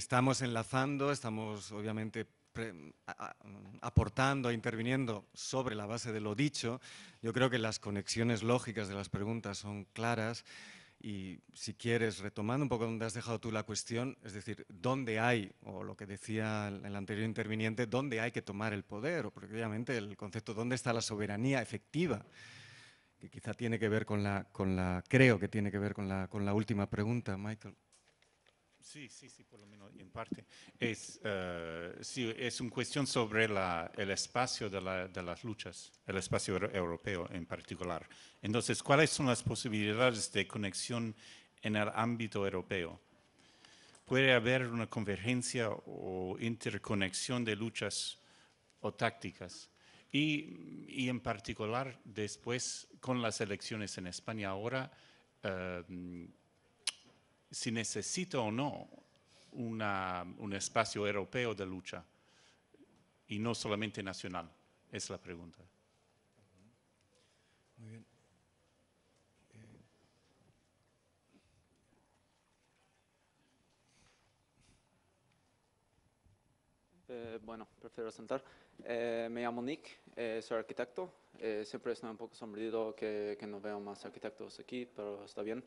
estamos enlazando, estamos obviamente aportando e interviniendo sobre la base de lo dicho. Yo creo que las conexiones lógicas de las preguntas son claras y si quieres, retomando un poco donde has dejado tú la cuestión, es decir, ¿dónde hay, o lo que decía el anterior interviniente, dónde hay que tomar el poder? O obviamente el concepto ¿dónde está la soberanía efectiva? Que quizá tiene que ver con la, con la creo que tiene que ver con la, con la última pregunta, Michael. Sí, sí, sí, por lo menos en parte. Es, eh, sí, es una cuestión sobre el espacio de, las luchas, el espacio europeo en particular. Entonces, ¿cuáles son las posibilidades de conexión en el ámbito europeo? ¿Puede haber una convergencia o interconexión de luchas o tácticas? Y, en particular, después, con las elecciones en España ahora, uh, si necesita o no un espacio europeo de lucha y no solamente nacional, es la pregunta. Muy bien. Eh, bueno, prefiero sentar. Eh, me llamo Nick, eh, soy arquitecto. siempre estoy un poco sombrío que, no veo más arquitectos aquí, pero está bien.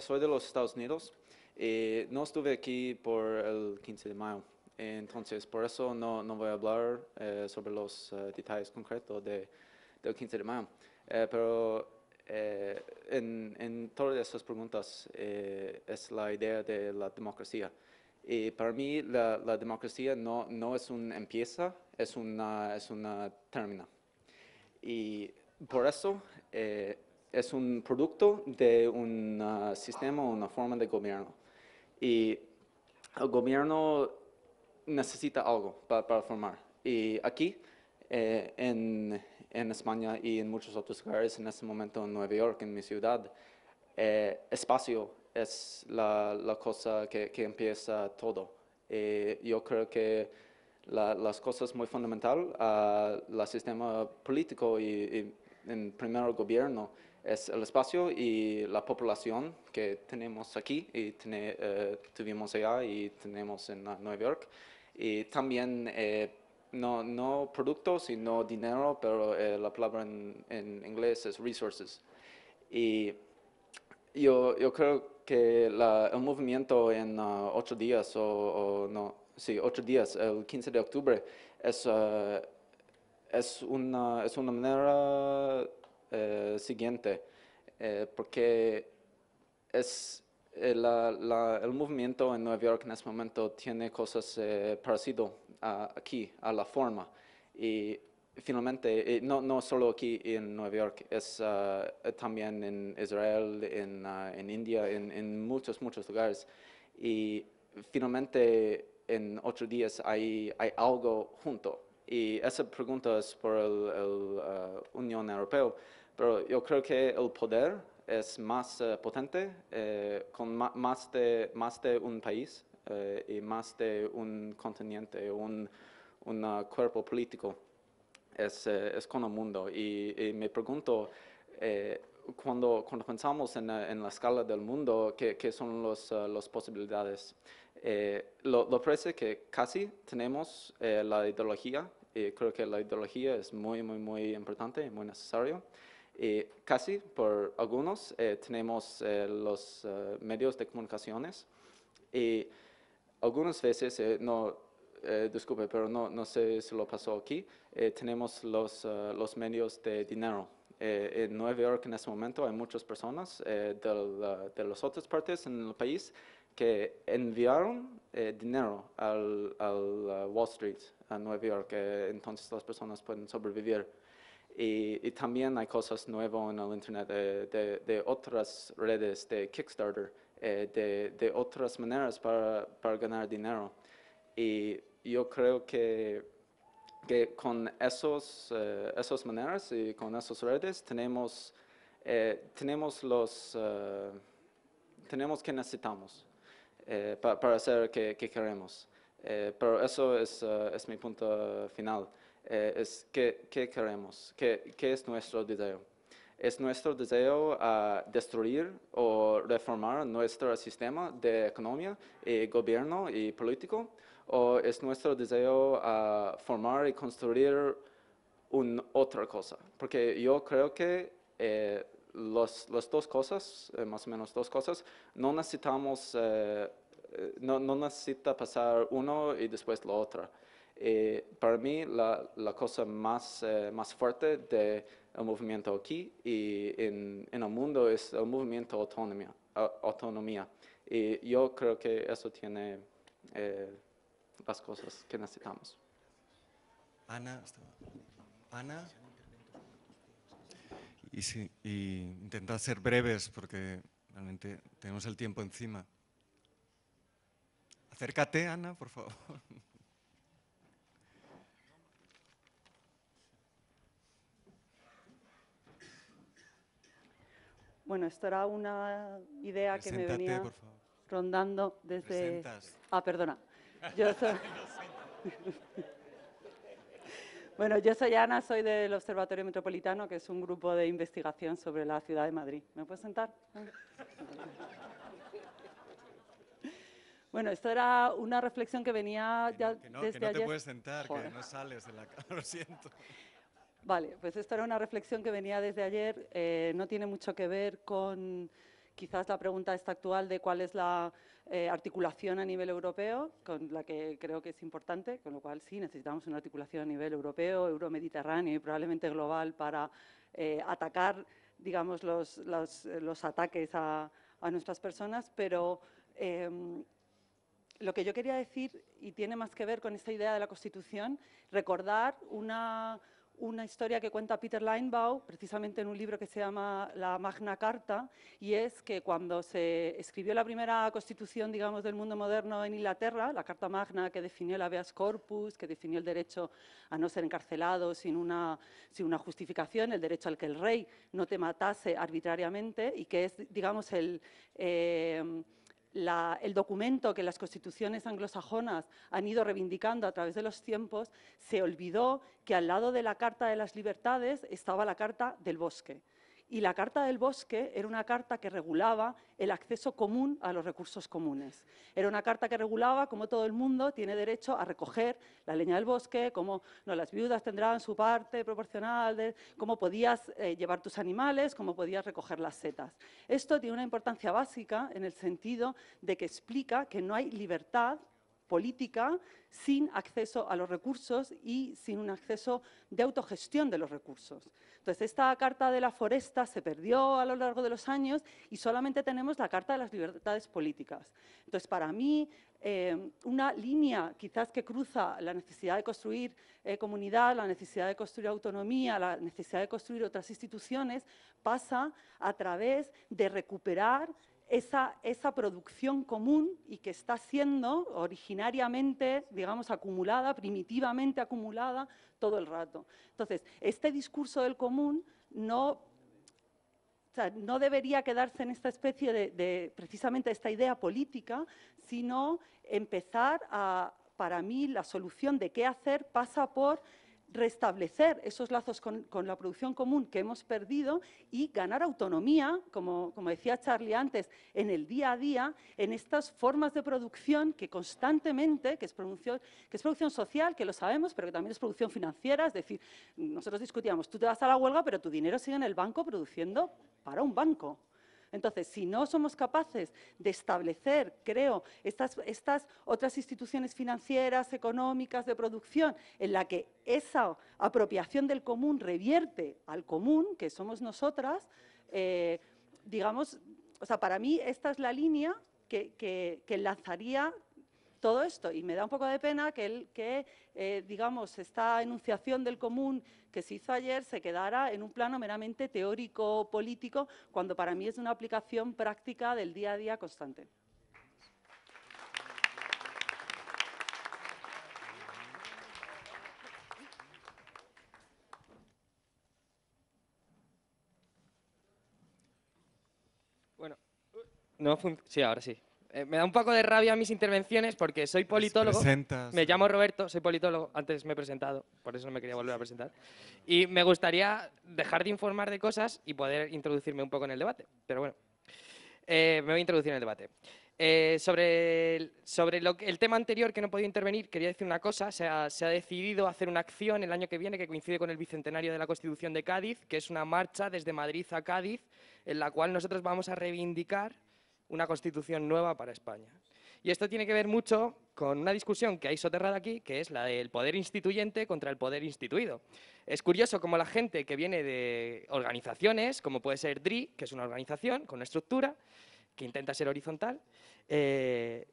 soy de los Estados Unidos y no estuve aquí por el 15 de mayo. Entonces, por eso no, no voy a hablar sobre los detalles concretos del 15 de mayo. pero en, en, todas esas preguntas es la idea de la democracia. Y eh, para mí la, democracia no, no, es una empieza, es una, es una término. Y por eso eh, es un producto de un ah, sistema, una forma de gobierno. Y el gobierno necesita algo para, formar. Y aquí, eh, en, en, España y en muchos otros lugares, en este momento en Nueva York, en mi ciudad, eh, espacio es la, cosa que, empieza todo. Eh, yo creo que las cosas muy fundamentales al ah, sistema político y, en primer gobierno es el espacio y la población que tenemos aquí y eh, tuvimos allá y tenemos en ah, Nueva York. Y también eh, no, no productos sino dinero, pero la palabra en, en, inglés es resources. Y yo, yo creo que el movimiento en uh, ocho días, o, no, sí, ocho días, el 15 de octubre, es, uh, es, una, es una manera eh, siguiente, eh, porque es eh, el movimiento en Nueva York en este momento tiene cosas parecidas uh, aquí, a la forma. Y finalmente, eh, no, solo aquí en Nueva York, es ah, también en Israel, en, ah, India, en, muchos, muchos lugares. Y finalmente, en ocho días hay, algo junto. Y esa pregunta es por la ah, Unión Europea, pero yo creo que el poder es más potente eh, con más de, más de un país eh, y más de un continente, un, un cuerpo político. Eh, es, con el mundo. Y, me pregunto, eh, cuando, cuando, pensamos eh, en, la escala del mundo, ¿qué, son las posibilidades? Lo, parece que casi tenemos la ideología, y creo que la ideología es muy, muy, muy importante, muy necesario. Y casi por algunos tenemos los medios de comunicaciones y algunas veces no, eh, disculpe, pero no, no sé si lo pasó aquí, eh, tenemos los, eh, los medios de dinero. en Nueva York en ese momento hay muchas personas de, de, las otras partes en el país que enviaron dinero al, al Wall Street, a Nueva York, entonces las personas pueden sobrevivir. Y, y, también hay cosas nuevas en el Internet de, de, otras redes de Kickstarter, de, de, otras maneras para, para ganar dinero. Y yo creo que, con eh, esas maneras y con esas redes tenemos, eh, los eh, tenemos que necesitamos para hacer que, que queremos. pero eso es, mi punto final. es qué, queremos, qué, es nuestro deseo es nuestro deseo ah, destruir o reformar nuestro sistema de economía, y gobierno y político o es nuestro deseo a ah, formar y construir un, otra cosa. Porque yo creo que eh, las dos cosas, eh, más o menos dos cosas, no necesitamos, eh, no, necesita pasar uno y después la otra para mí la, cosa más, más fuerte del movimiento aquí y en, el mundo es el movimiento autonomía. autonomía. Y yo creo que eso tiene las cosas que necesitamos. Ana, Ana. Y, sí, y intentad ser breves porque realmente tenemos el tiempo encima. Acércate, Ana, por favor. Bueno, esto era una idea que me venía rondando desde... Ah, perdona. Yo soy... bueno, yo soy Ana, soy del Observatorio Metropolitano, que es un grupo de investigación sobre la ciudad de Madrid. ¿Me puedes sentar? Bueno, esto era una reflexión que venía ya que no, que no te puedes sentar, que no sales de la lo siento. Vale, pues esto era una reflexión que venía desde ayer. Eh, no tiene mucho que ver con Quizás la pregunta está actual de cuál es la eh, articulación a nivel europeo, con la que creo que es importante, con lo cual sí necesitamos una articulación a nivel europeo, euromediterráneo y probablemente global para eh, atacar, digamos, los, ataques a, nuestras personas, pero em, lo que yo quería decir, y tiene más que ver con esta idea de la Constitución, recordar una una historia que cuenta Peter Linebaugh, precisamente en un libro que se llama La Magna Carta, y es que cuando se escribió la primera constitución, digamos, del mundo moderno en Inglaterra, la Carta Magna que definió el habeas corpus, que definió el derecho a no ser encarcelado sin una, sin una justificación, el derecho al que el rey no te matase arbitrariamente, y que es, digamos, el... Eh, el documento que las constituciones anglosajonas han ido reivindicando a través de los tiempos, se olvidó que al lado de la Carta de las Libertades estaba la Carta del Bosque y la Carta del Bosque era una carta que regulaba el acceso común a los recursos comunes. Era una carta que regulaba cómo todo el mundo tiene derecho a recoger la leña del bosque, cómo las viudas tendrán su parte proporcional, cómo podías eh, llevar tus animales, cómo podías recoger las setas. Esto tiene una importancia básica en el sentido de que explica que no hay libertad política sin acceso a los recursos y sin un acceso de autogestión de los recursos. Entonces, esta Carta de la Foresta se perdió a lo largo de los años y solamente tenemos la Carta de las Libertades Políticas. Entonces, para mí, eh, una línea quizás que cruza la necesidad de construir eh, comunidad, la necesidad de construir autonomía, la necesidad de construir otras instituciones, pasa a través de recuperar esa, producción común y que está siendo originariamente, digamos, acumulada, primitivamente acumulada todo el rato. Entonces, este discurso del común no, no debería quedarse en esta especie de, precisamente esta idea política, sino empezar a, para mí, la solución de qué hacer pasa por restablecer esos lazos con, la producción común que hemos perdido y ganar autonomía, como, decía Charlie antes, en el día a día, en estas formas de producción que constantemente, que es producción, que es producción social, que lo sabemos, pero que también es producción financiera, es decir, nosotros discutíamos, tú te vas a la huelga, pero tu dinero sigue en el banco produciendo para un banco. Entonces, si no somos capaces de establecer, creo, estas, otras instituciones financieras, económicas, de producción, en la que esa apropiación del común revierte al común, que somos nosotras, eh, digamos, o sea, para mí esta es la línea que, lanzaría todo esto. Y me da un poco de pena que, el, que eh, digamos, esta enunciación del común que se hizo ayer se quedara en un plano meramente teórico-político, cuando para mí es una aplicación práctica del día a día constante. Bueno, no sí, ahora sí. Eh, me da un poco de rabia mis intervenciones porque soy politólogo. Me llamo Roberto, soy politólogo. Antes me he presentado, por eso no me quería volver a presentar. Y me gustaría dejar de informar de cosas y poder introducirme un poco en el debate. Pero bueno, eh, me voy a introducir en el debate. Eh, sobre el, sobre el tema anterior que no he podido intervenir, quería decir una cosa. Se ha, se ha, decidido hacer una acción el año que viene que coincide con el bicentenario de la Constitución de Cádiz, que es una marcha desde Madrid a Cádiz, en la cual nosotros vamos a reivindicar una constitución nueva para España. Y esto tiene que ver mucho con una discusión que hay soterrada aquí, que es la del poder instituyente contra el poder instituido. Es curioso cómo la gente que viene de organizaciones, como puede ser DRI, que es una organización con una estructura que intenta ser horizontal, eh,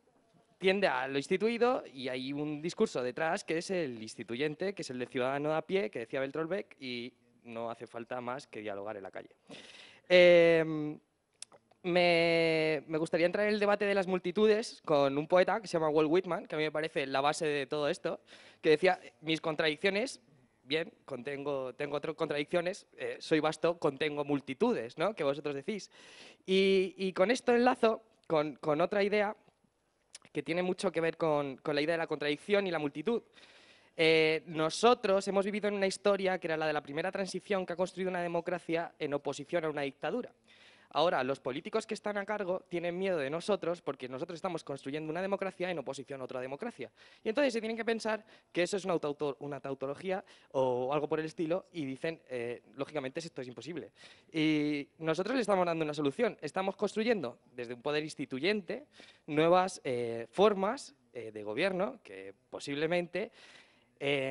tiende a lo instituido y hay un discurso detrás que es el instituyente, que es el de ciudadano a pie, que decía Beltrolbeck, y no hace falta más que dialogar en la calle. Eh, me, gustaría entrar en el debate de las multitudes con un poeta que se llama Walt Whitman, que a mí me parece la base de todo esto, que decía, mis contradicciones, bien, contengo, tengo otras contradicciones, eh, soy vasto, contengo multitudes, ¿no? Que vosotros decís. Y, con esto enlazo con, otra idea que tiene mucho que ver con, la idea de la contradicción y la multitud. Eh, nosotros hemos vivido en una historia que era la de la primera transición que ha construido una democracia en oposición a una dictadura. Ahora, los políticos que están a cargo tienen miedo de nosotros porque nosotros estamos construyendo una democracia en oposición a otra democracia. Y entonces se tienen que pensar que eso es una, tautología o algo por el estilo y dicen, eh, lógicamente, esto es imposible. Y nosotros le estamos dando una solución. Estamos construyendo desde un poder instituyente nuevas eh, formas eh, de gobierno que posiblemente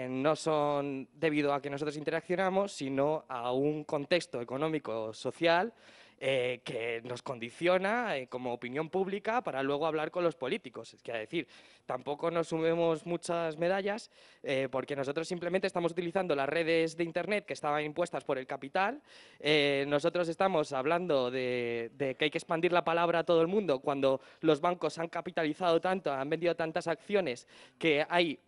no son debido a que nosotros interaccionamos, sino a un contexto económico, social, eh, que nos condiciona eh, como opinión pública para luego hablar con los políticos. Es que a decir, tampoco nos sumemos muchas medallas eh, porque nosotros simplemente estamos utilizando las redes de Internet que estaban impuestas por el capital. nosotros estamos hablando de, de, que hay que expandir la palabra a todo el mundo cuando los bancos han capitalizado tanto, han vendido tantas acciones que hay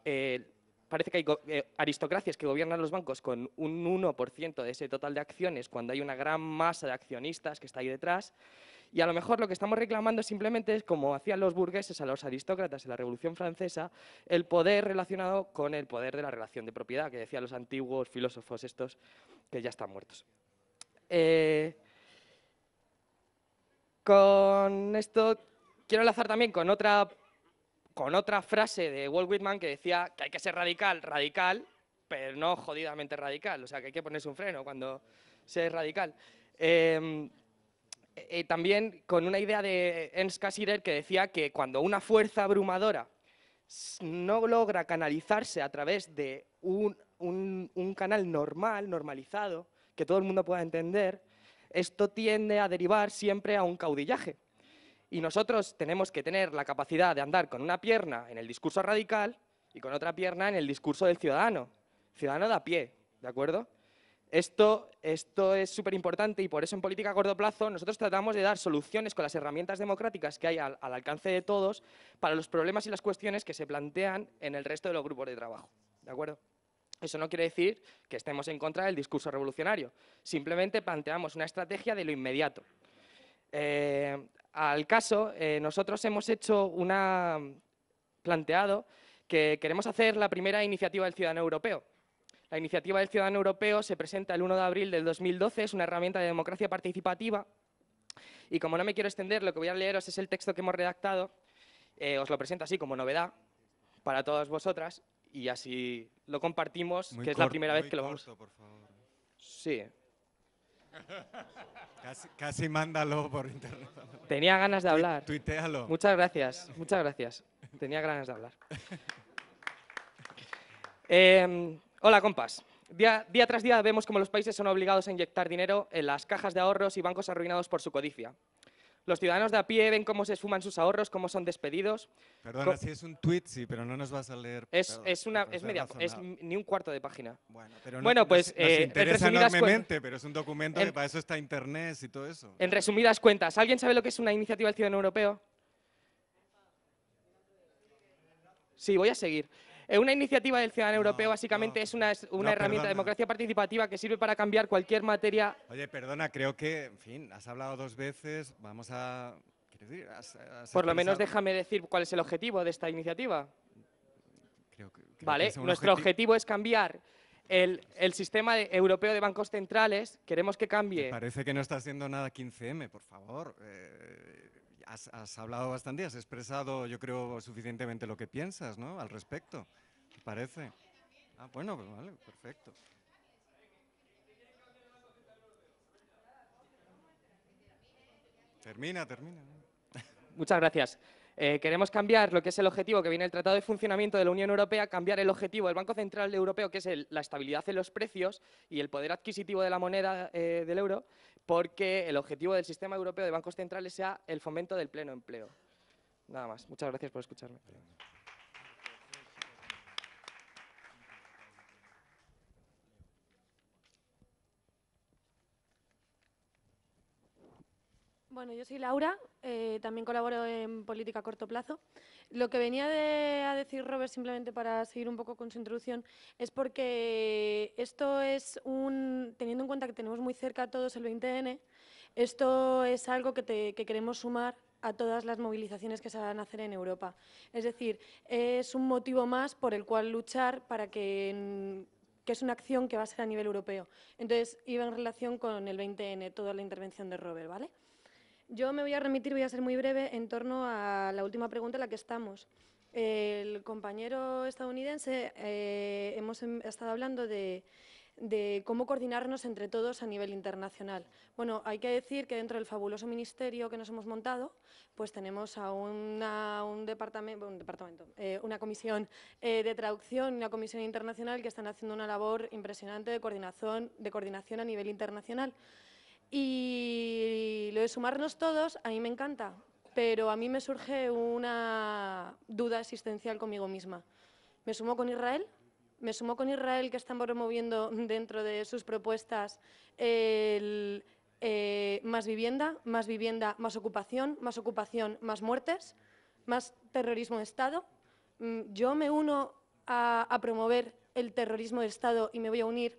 parece que hay eh, aristocracias que gobiernan los bancos con un 1% de ese total de acciones cuando hay una gran masa de accionistas que está ahí detrás. Y a lo mejor lo que estamos reclamando simplemente es, como hacían los burgueses a los aristócratas en la Revolución Francesa, el poder relacionado con el poder de la relación de propiedad, que decían los antiguos filósofos estos que ya están muertos. Eh, con esto quiero enlazar también con otra con otra frase de Walt Whitman que decía que hay que ser radical, radical, pero no jodidamente radical, o sea, que hay que ponerse un freno cuando se es radical. Y em, eh, eh, también con una idea de Ernst Cassirer que decía que cuando una fuerza abrumadora no logra canalizarse a través de un canal normal, normalizado, que todo el mundo pueda entender, esto tiende a derivar siempre a un caudillaje. Y nosotros tenemos que tener la capacidad de andar con una pierna en el discurso radical y con otra pierna en el discurso del ciudadano, ciudadano de a pie, ¿de acuerdo? Esto, esto es súper importante y por eso en política a corto plazo nosotros tratamos de dar soluciones con las herramientas democráticas que hay al, alcance de todos para los problemas y las cuestiones que se plantean en el resto de los grupos de trabajo, ¿de acuerdo? Eso no quiere decir que estemos en contra del discurso revolucionario, simplemente planteamos una estrategia de lo inmediato. Eh, al caso, eh, nosotros hemos hecho una mm, planteado que queremos hacer la primera iniciativa del ciudadano europeo. La iniciativa del ciudadano europeo se presenta el 1 de abril del 2012, es una herramienta de democracia participativa y como no me quiero extender, lo que voy a leeros es el texto que hemos redactado, eh, os lo presento así como novedad para todas vosotras y así lo compartimos, que es la primera vez que lo vamos... Sí, Casi, mándalo por internet. Tenía ganas de hablar. Tuitealo. Muchas gracias, muchas gracias. Tenía ganas de hablar. Em, hola, compas. Día, día, tras día vemos como los países son obligados a inyectar dinero en las cajas de ahorros y bancos arruinados por su codicia. Los ciudadanos de a pie ven cómo se esfuman sus ahorros, cómo son despedidos. Perdona, si es un tweet, sí, pero no nos vas a leer. Es, es una, es media, es ni un cuarto de página. Bueno, pero pues. Nos, eh, interesa enormemente, pero es un documento que para eso está Internet y todo eso. En resumidas cuentas, ¿alguien sabe lo que es una iniciativa del ciudadano europeo? Sí, voy a seguir. Eh, una iniciativa del ciudadano europeo básicamente es una, herramienta de democracia participativa que sirve para cambiar cualquier materia. Oye, perdona, creo que, en fin, has hablado dos veces, vamos a... Decir, Por lo menos déjame decir cuál es el objetivo de esta iniciativa. vale, nuestro objetivo... es cambiar el, sistema europeo de bancos centrales, queremos que cambie. parece que no está haciendo nada 15M, por favor. Eh, has, hablado bastante, has expresado, yo creo, suficientemente lo que piensas, ¿no? Al respecto, ¿te parece? Ah, bueno, pues vale, perfecto. Termina, termina. Muchas gracias. Eh, queremos cambiar lo que es el objetivo que viene el Tratado de Funcionamiento de la Unión Europea, cambiar el objetivo del Banco Central Europeo, que es la estabilidad en los precios y el poder adquisitivo de la moneda eh, del euro, porque el objetivo del sistema europeo de bancos centrales sea el fomento del pleno empleo. Nada más. Muchas gracias por escucharme. Bueno, yo soy Laura, eh, también colaboro en política a corto plazo. Lo que venía a decir Robert, simplemente para seguir un poco con su introducción, es porque esto es un, teniendo en cuenta que tenemos muy cerca a todos el 20N, esto es algo que, queremos sumar a todas las movilizaciones que se van a hacer en Europa. Es decir, es un motivo más por el cual luchar para que que es una acción que va a ser a nivel europeo. Entonces, iba en relación con el 20N, toda la intervención de Robert, ¿vale? Yo me voy a remitir, voy a ser muy breve, en torno a la última pregunta en la que estamos. El compañero estadounidense, eh, hemos em, estado hablando de, cómo coordinarnos entre todos a nivel internacional. Bueno, hay que decir que dentro del fabuloso ministerio que nos hemos montado, pues tenemos a una, un departamento, un departamento eh, una comisión eh, de traducción, una comisión internacional que están haciendo una labor impresionante de coordinación, de coordinación a nivel internacional. Y lo de sumarnos todos, a mí me encanta, pero a mí me surge una duda existencial conmigo misma. ¿Me sumo con Israel? ¿Me sumo con Israel que están promoviendo dentro de sus propuestas eh, más vivienda, más vivienda, más ocupación, más ocupación, más muertes, más terrorismo de Estado? Mm, ¿Yo me uno a promover el terrorismo de Estado y me voy a unir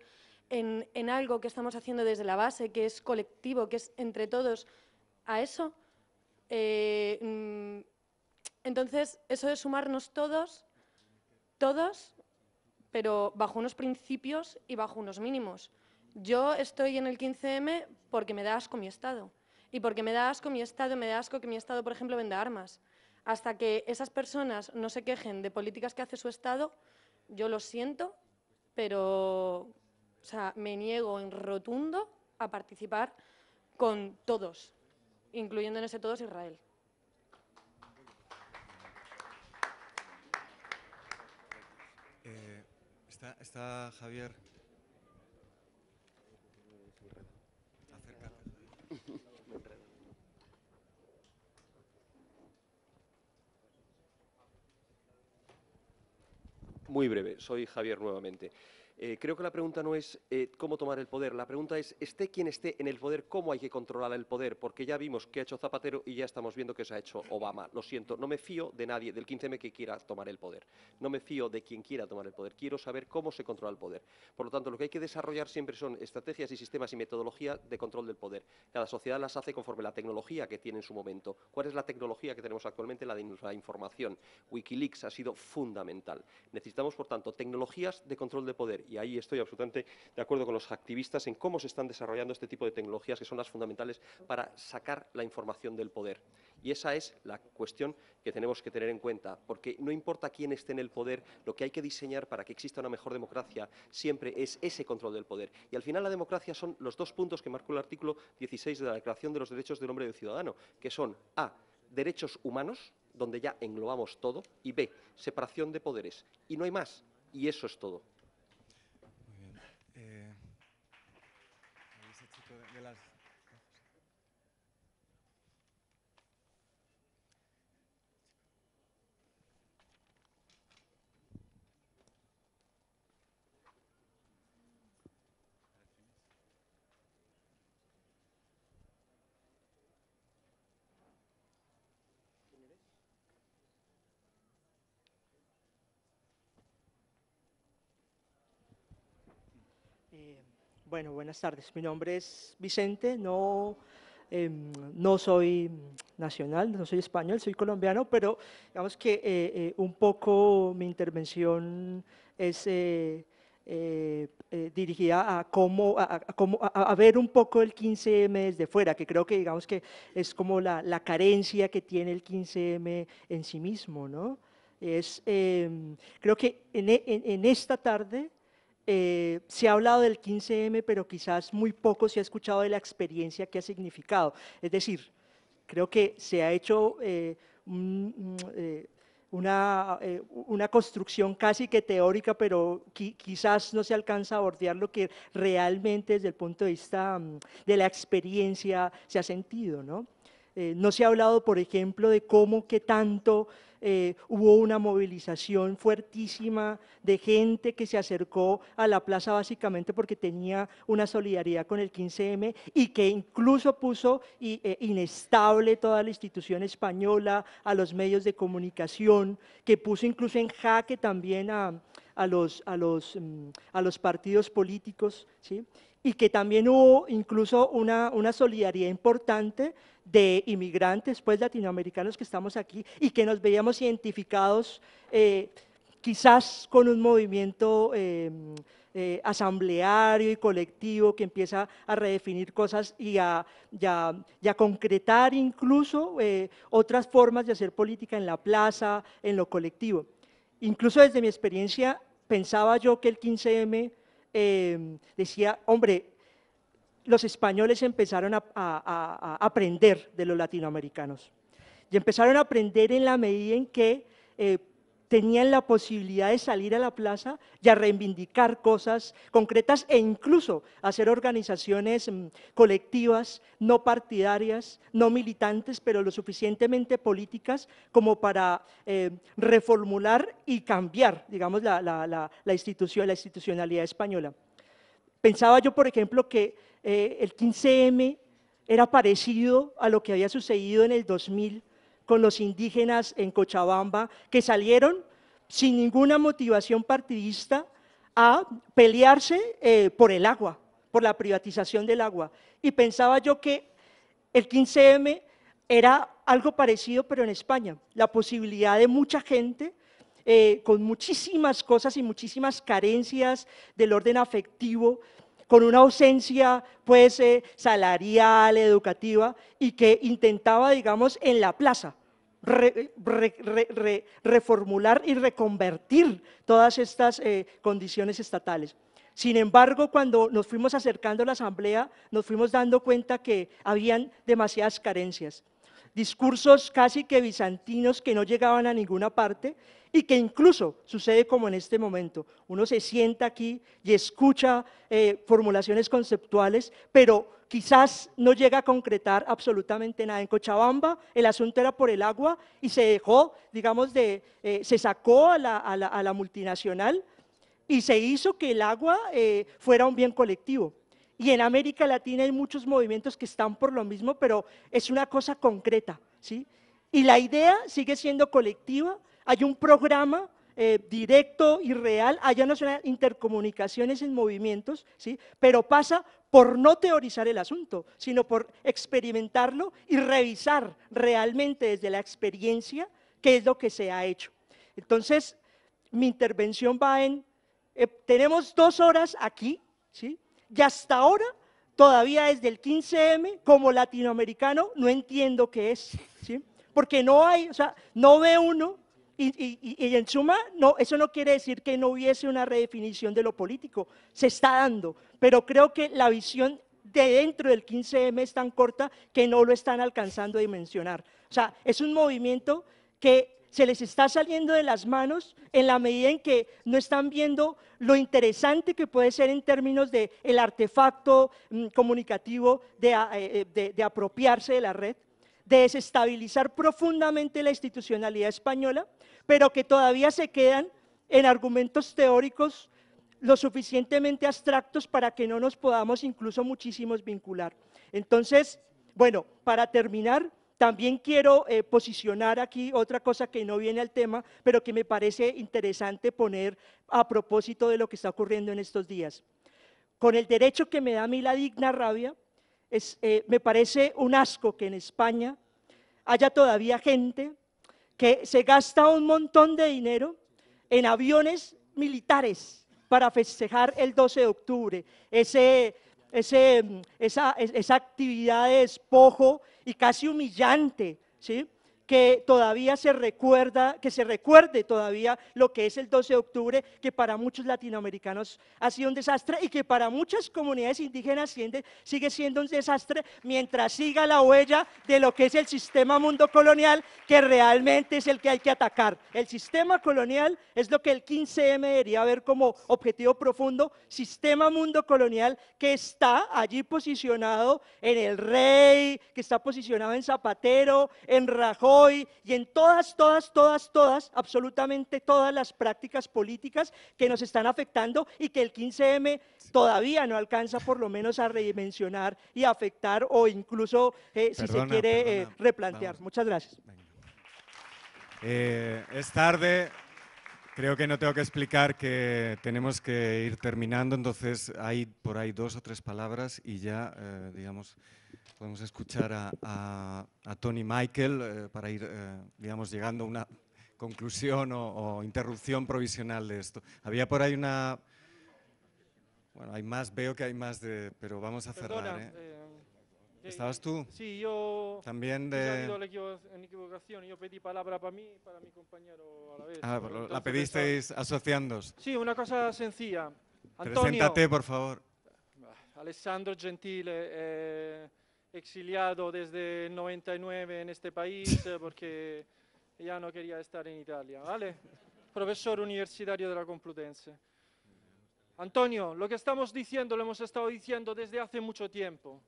en, algo que estamos haciendo desde la base, que es colectivo, que es entre todos, a eso. Eh, mm, entonces, eso de sumarnos todos, todos, pero bajo unos principios y bajo unos mínimos. Yo estoy en el 15M porque me da asco mi Estado. Y porque me da asco mi Estado, me da asco que mi Estado, por ejemplo, venda armas. Hasta que esas personas no se quejen de políticas que hace su Estado, yo lo siento, pero o sea, me niego en rotundo a participar con todos, incluyendo en ese todos Israel. Eh, está Javier. Muy breve, soy Javier nuevamente. Eh, creo que la pregunta no es eh, cómo tomar el poder, la pregunta es, esté quien esté en el poder, cómo hay que controlar el poder, porque ya vimos qué ha hecho Zapatero y ya estamos viendo qué se ha hecho Obama. Lo siento, no me fío de nadie del 15M que quiera tomar el poder, no me fío de quien quiera tomar el poder, quiero saber cómo se controla el poder. Por lo tanto, lo que hay que desarrollar siempre son estrategias y sistemas y metodologías de control del poder. Cada sociedad las hace conforme la tecnología que tiene en su momento. ¿Cuál es la tecnología que tenemos actualmente? La de la información. Wikileaks ha sido fundamental. Necesitamos, por tanto, tecnologías de control de poder y ahí estoy absolutamente de acuerdo con los activistas, en cómo se están desarrollando este tipo de tecnologías que son las fundamentales para sacar la información del poder. Y esa es la cuestión que tenemos que tener en cuenta, porque no importa quién esté en el poder, lo que hay que diseñar para que exista una mejor democracia siempre es ese control del poder. Y al final la democracia son los dos puntos que marcó el artículo 16 de la Declaración de los Derechos del Hombre y del Ciudadano, que son A, derechos humanos, donde ya englobamos todo, y B, separación de poderes. Y no hay más, y eso es todo. Eh, bueno, buenas tardes. Mi nombre es Vicente. No, em, no soy nacional, no soy español, soy colombiano, pero digamos que eh, eh, un poco mi intervención es dirigida a cómo, a, ver un poco el 15M desde fuera, que creo que digamos que es como la, carencia que tiene el 15M en sí mismo, Es, em, creo que en esta tarde eh, se ha hablado del 15M, pero quizás muy poco se ha escuchado de la experiencia que ha significado. Es decir, creo que se ha hecho eh, mm, eh, una, construcción casi que teórica, pero quizás no se alcanza a bordear lo que realmente desde el punto de vista mm, de la experiencia se ha sentido, ¿no? Eh, no se ha hablado, por ejemplo, de cómo, que tanto eh, hubo una movilización fuertísima de gente que se acercó a la plaza básicamente porque tenía una solidaridad con el 15M y que incluso puso eh, inestable toda la institución española, a los medios de comunicación, que puso incluso en jaque también a, mm, los, partidos políticos, ¿sí? y que también hubo incluso una solidaridad importante de inmigrantes pues latinoamericanos que estamos aquí y que nos veíamos identificados eh, quizás con un movimiento em, eh, asambleario y colectivo que empieza a redefinir cosas y a, y a concretar incluso eh, otras formas de hacer política en la plaza, en lo colectivo. Incluso desde mi experiencia pensaba yo que el 15M em, decía, hombre, los españoles empezaron a, aprender de los latinoamericanos. Y empezaron a aprender en la medida en que eh, tenían la posibilidad de salir a la plaza y a reivindicar cosas concretas e incluso hacer organizaciones mm, colectivas, no partidarias, no militantes, pero lo suficientemente políticas como para eh, reformular y cambiar, digamos, la institucionalidad española. Pensaba yo, por ejemplo, que eh, el 15M era parecido a lo que había sucedido en el 2000 con los indígenas en Cochabamba, que salieron sin ninguna motivación partidista a pelearse eh, por el agua, por la privatización del agua. Y pensaba yo que el 15M era algo parecido, pero en España, la posibilidad de mucha gente eh, con muchísimas cosas y muchísimas carencias del orden afectivo, con una ausencia pues eh, salarial, educativa, y que intentaba, digamos, en la plaza reformular y reconvertir todas estas eh, condiciones estatales. Sin embargo, cuando nos fuimos acercando a la asamblea, nos fuimos dando cuenta que habían demasiadas carencias discursos casi que bizantinos que no llegaban a ninguna parte y que incluso sucede como en este momento. Uno se sienta aquí y escucha eh, formulaciones conceptuales, pero quizás no llega a concretar absolutamente nada. En Cochabamba el asunto era por el agua y se dejó, digamos, de, eh, se sacó a la, a, la, multinacional y se hizo que el agua eh, fuera un bien colectivo. Y en América Latina hay muchos movimientos que están por lo mismo, pero es una cosa concreta, ¿sí? Y la idea sigue siendo colectiva, hay un programa eh, directo y real, allá no son intercomunicaciones en movimientos, ¿sí? pero pasa por no teorizar el asunto, sino por experimentarlo y revisar realmente desde la experiencia qué es lo que se ha hecho. Entonces, mi intervención va en, eh, tenemos dos horas aquí, ¿sí? Y hasta ahora, todavía desde el 15M, como latinoamericano, no entiendo qué es, ¿sí? Porque no hay, o sea, no ve uno, y, en suma, no, eso no quiere decir que no hubiese una redefinición de lo político, se está dando, pero creo que la visión de dentro del 15M es tan corta que no lo están alcanzando a dimensionar. O sea, es un movimiento que se les está saliendo de las manos en la medida en que no están viendo lo interesante que puede ser en términos del el artefacto mm, comunicativo ah, eh, eh, de, de apropiarse de la red, de desestabilizar profundamente la institucionalidad española, pero que todavía se quedan en argumentos teóricos lo suficientemente abstractos para que no nos podamos incluso muchísimos vincular. Entonces, bueno, para terminar, también quiero eh, posicionar aquí otra cosa que no viene al tema, pero que me parece interesante poner a propósito de lo que está ocurriendo en estos días. Con el derecho que me da a mí la digna rabia, eh, me parece un asco que en España haya todavía gente que se gasta un montón de dinero en aviones militares para festejar el 12 de octubre, ese, mm, esa, esa actividad de despojo y casi humillante, ¿sí? que todavía se recuerda, que se recuerde todavía lo que es el 12 de octubre, que para muchos latinoamericanos ha sido un desastre y que para muchas comunidades indígenas sigue siendo un desastre mientras siga la huella de lo que es el sistema mundo colonial, que realmente es el que hay que atacar. El sistema colonial es lo que el 15M debería ver como objetivo profundo, sistema mundo colonial que está allí posicionado en el rey, que está posicionado en Zapatero, en Rajoy, y en todas, todas, todas, todas, absolutamente todas las prácticas políticas que nos están afectando y que el 15M todavía no alcanza por lo menos a redimensionar y afectar o incluso, eh, si se quiere, eh, replantear. Muchas gracias. Eh, es tarde, Creo que no tengo que explicar que tenemos que ir terminando, entonces hay por ahí dos o tres palabras y ya, digamos, podemos escuchar a, Tony Michael eh, para ir, eh, digamos, llegando a una conclusión o, interrupción provisional de esto. Había por ahí una... Bueno, hay más, veo que hay más de... Pero vamos a cerrar, ¿eh? ¿Estabas tú? Sí, yo... También de... en equivocación, yo pedí palabra para mí y para mi compañero a la vez. Ah, la pedisteis asociándos. Sí, una cosa sencilla. Antonio, Preséntate, por favor. Alessandro Gentile exiliado desde el 99 en este país eh, porque ya no quería estar en Italia, ¿vale? Profesor universitario de la Complutense. Antonio, lo que estamos diciendo lo hemos estado diciendo desde hace mucho tiempo.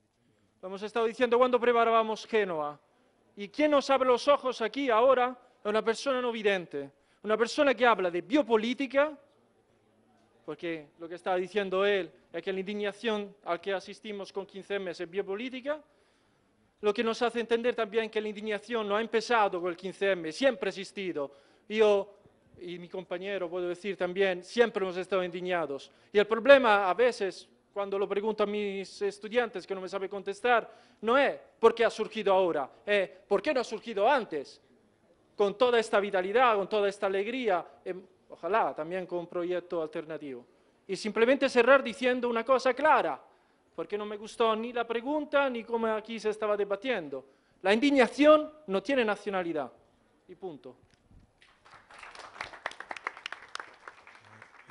Lo hemos estado diciendo cuando preparábamos Génova. Y quién nos abre los ojos aquí ahora es una persona no vidente, una persona que habla de biopolítica porque lo que estaba diciendo él es que la indignación al que asistimos con 15 m es biopolítica, lo que nos hace entender también que la indignación no ha empezado con el 15M, siempre ha existido. Yo y mi compañero, puedo decir también, siempre hemos estado indignados. Y el problema a veces, cuando lo pregunto a mis estudiantes que no me saben contestar, no es por qué ha surgido ahora, es por qué no ha surgido antes, con toda esta vitalidad, con toda esta alegría, em, ojalá también con un proyecto alternativo. Y simplemente cerrar diciendo una cosa clara, porque no me gustó ni la pregunta ni cómo aquí se estaba debatiendo. La indignación no tiene nacionalidad. Y punto.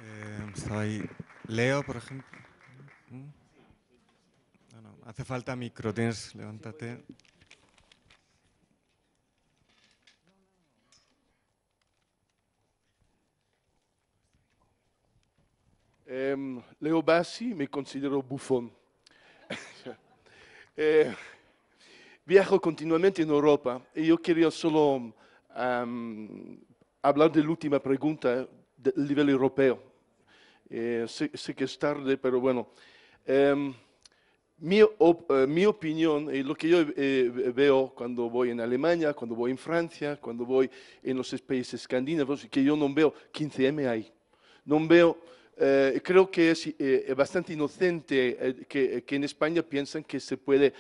Eh, estaba ahí. Leo, por ejemplo. ¿Mm? Hace falta micro, tienes, levántate. Em, leo Bassi, me considero bufón. Eh, viajo continuamente en Europa y yo quería solo hablar de la última pregunta del nivel europeo. Eh, sé, que es tarde, pero bueno. Em, mi, eh, mi, opinión y lo que yo veo cuando voy en Alemania, cuando voy en Francia, cuando voy en los países escandinavos, que yo no veo 15M ahí. No veo eh, creo que es eh, eh, bastante inocente que, en España piensan que se puede,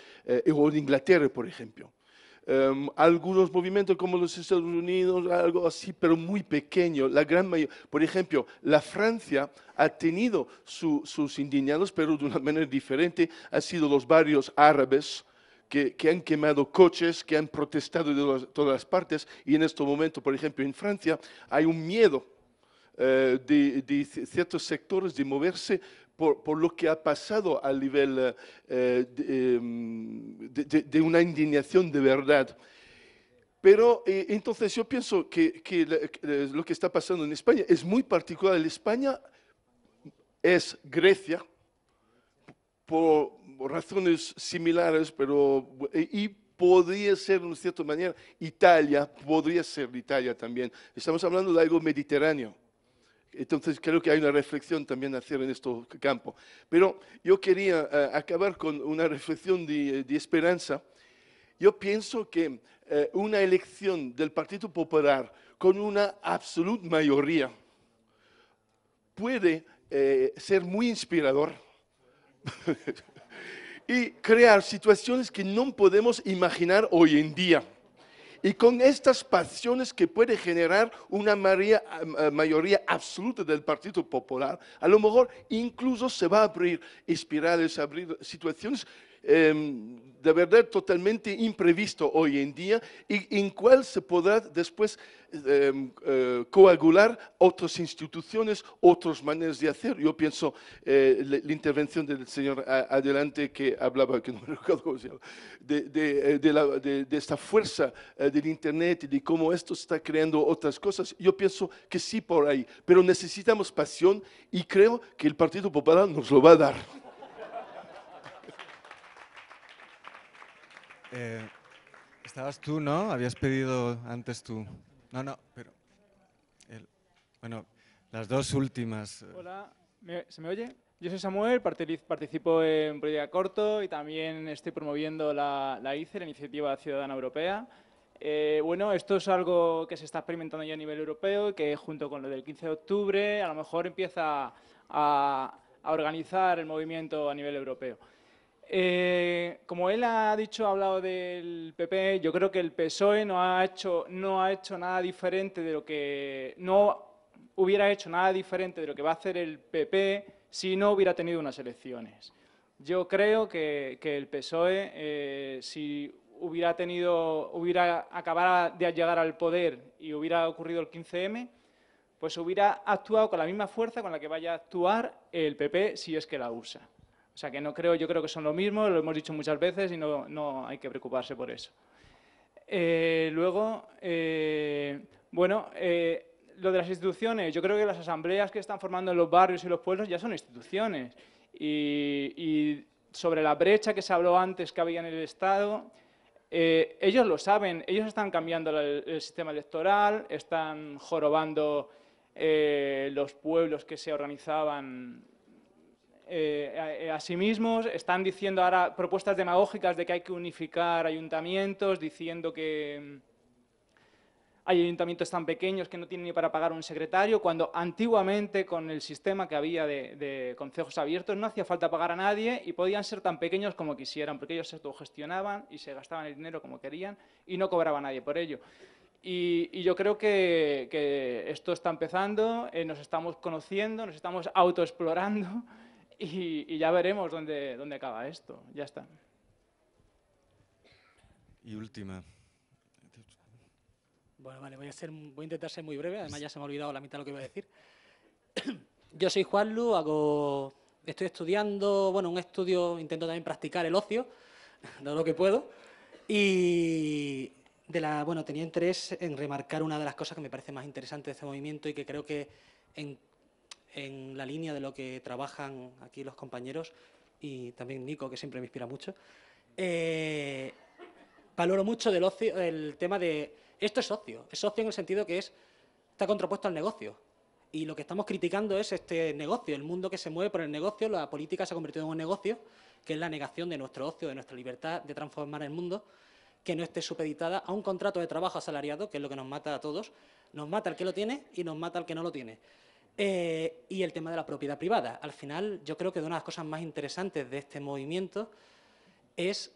o en Inglaterra, por ejemplo. Em, algunos movimientos como los Estados Unidos, algo así, pero muy pequeño. La gran mayoría, por ejemplo, la Francia ha tenido sus indignados, pero de una manera diferente. Ha sido los barrios árabes que, han quemado coches, que han protestado de todas las partes. Y en este momento, por ejemplo, en Francia hay un miedo eh, de, ciertos sectores de moverse por, lo que ha pasado a nivel eh, em, de, una indignación de verdad. Pero eh, entonces yo pienso que, lo que está pasando en España es muy particular. España es Grecia, por razones similares, pero y podría ser en cierta manera Italia, podría ser Italia también. Estamos hablando de algo mediterráneo. Entonces creo que hay una reflexión también a hacer en este campo. Pero yo quería eh, acabar con una reflexión de, esperanza. Yo pienso que eh, una elección del Partido Popular con una absoluta mayoría puede eh, ser muy inspirador y crear situaciones que no podemos imaginar hoy en día y con estas pasiones que puede generar una eh, mayoría, absoluta del Partido Popular, a lo mejor incluso se va a abrir espirales, abrir situaciones Em, de verdad totalmente imprevisto hoy en día y en cuál se podrá después em, eh, coagular otras instituciones, otras maneras de hacer. Yo pienso eh, la, intervención del señor adelante que hablaba, que de, de, esta fuerza eh, del Internet y de cómo esto está creando otras cosas. Yo pienso que sí por ahí, pero necesitamos pasión y creo que el Partido Popular nos lo va a dar. Eh, estabas tú, ¿no? Habías pedido antes tú. No, no, pero... bueno, las dos últimas. Eh. Hola, ¿se me oye? Yo soy Samuel, participo en Proyecto Corto y también estoy promoviendo la, la ICE, la Iniciativa Ciudadana Europea. Eh, bueno, esto es algo que se está experimentando ya a nivel europeo y que junto con lo del 15 de octubre a lo mejor empieza a organizar el movimiento a nivel europeo. Eh, como él ha dicho, ha hablado del PP, yo creo que el PSOE no ha hecho, nada diferente de lo que no hubiera hecho nada diferente de lo que va a hacer el PP si no hubiera tenido unas elecciones. Yo creo que, el PSOE, eh, si hubiera tenido, hubiera acabado de llegar al poder y hubiera ocurrido el 15M, pues hubiera actuado con la misma fuerza con la que vaya a actuar el PP si es que la usa. O sea que no creo, yo creo que son lo mismo, lo hemos dicho muchas veces y no, hay que preocuparse por eso. Eh, luego, eh, bueno, eh, lo de las instituciones, yo creo que las asambleas que están formando en los barrios y los pueblos ya son instituciones. Y, sobre la brecha que se habló antes que había en el Estado, ellos lo saben, ellos están cambiando el sistema electoral, están jorobando los pueblos que se organizaban eh, Asimismo, están diciendo ahora propuestas demagógicas de que hay que unificar ayuntamientos, diciendo que mm, hay ayuntamientos tan pequeños que no tienen ni para pagar un secretario, cuando antiguamente con el sistema que había de, de consejos abiertos no hacía falta pagar a nadie y podían ser tan pequeños como quisieran, porque ellos se autogestionaban y se gastaban el dinero como querían y no cobraba a nadie por ello. Y, yo creo que, esto está empezando, eh, nos estamos conociendo, nos estamos autoexplorando y, ya veremos dónde, dónde acaba esto. Ya está. Y última. Bueno, vale, voy a, voy a intentar ser muy breve, además ya se me ha olvidado la mitad de lo que iba a decir. Yo soy Juanlu, hago, estoy estudiando, bueno, un estudio, intento también practicar el ocio, todo lo que puedo, y de la, bueno, tenía interés en remarcar una de las cosas que me parece más interesante de este movimiento y que creo que en en la línea de lo que trabajan aquí los compañeros y también Nico, que siempre me inspira mucho. Eh, valoro mucho del ocio, el tema de... Esto es ocio, es ocio en el sentido que es está contrapuesto al negocio. Y lo que estamos criticando es este negocio, el mundo que se mueve por el negocio, la política se ha convertido en un negocio, que es la negación de nuestro ocio, de nuestra libertad de transformar el mundo, que no esté supeditada a un contrato de trabajo asalariado, que es lo que nos mata a todos, nos mata al que lo tiene y nos mata al que no lo tiene. Eh, y el tema de la propiedad privada. Al final, yo creo que una de las cosas más interesantes de este movimiento es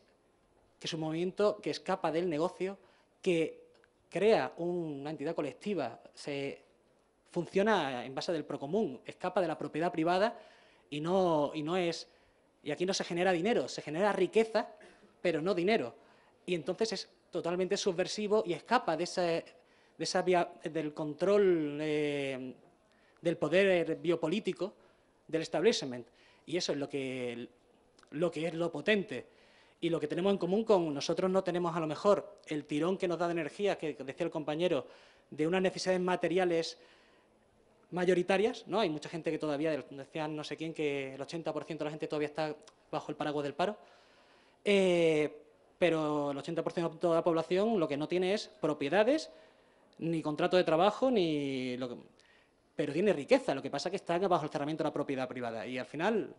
que es un movimiento que escapa del negocio, que crea una entidad colectiva, se funciona en base del procomún, escapa de la propiedad privada y no, y no es... Y aquí no se genera dinero, se genera riqueza, pero no dinero. Y entonces es totalmente subversivo y escapa de esa, de esa vía, del control eh, del poder eh, biopolítico del establishment. Y eso es lo que, lo que es lo potente. Y lo que tenemos en común con nosotros no tenemos a lo mejor el tirón que nos da de energía, que decía el compañero, de unas necesidades materiales mayoritarias, ¿no? Hay mucha gente que todavía, decía no sé quién, que el 80% de la gente todavía está bajo el paraguas del paro. Eh, pero el 80% de toda la población lo que no tiene es propiedades, ni contrato de trabajo, ni lo que, pero tiene riqueza. Lo que pasa es que está bajo el cerramiento de la propiedad privada y al final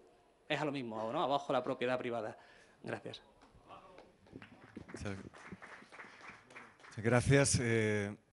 es a lo mismo, ¿no? Abajo la propiedad privada. Gracias. Gracias. Eh,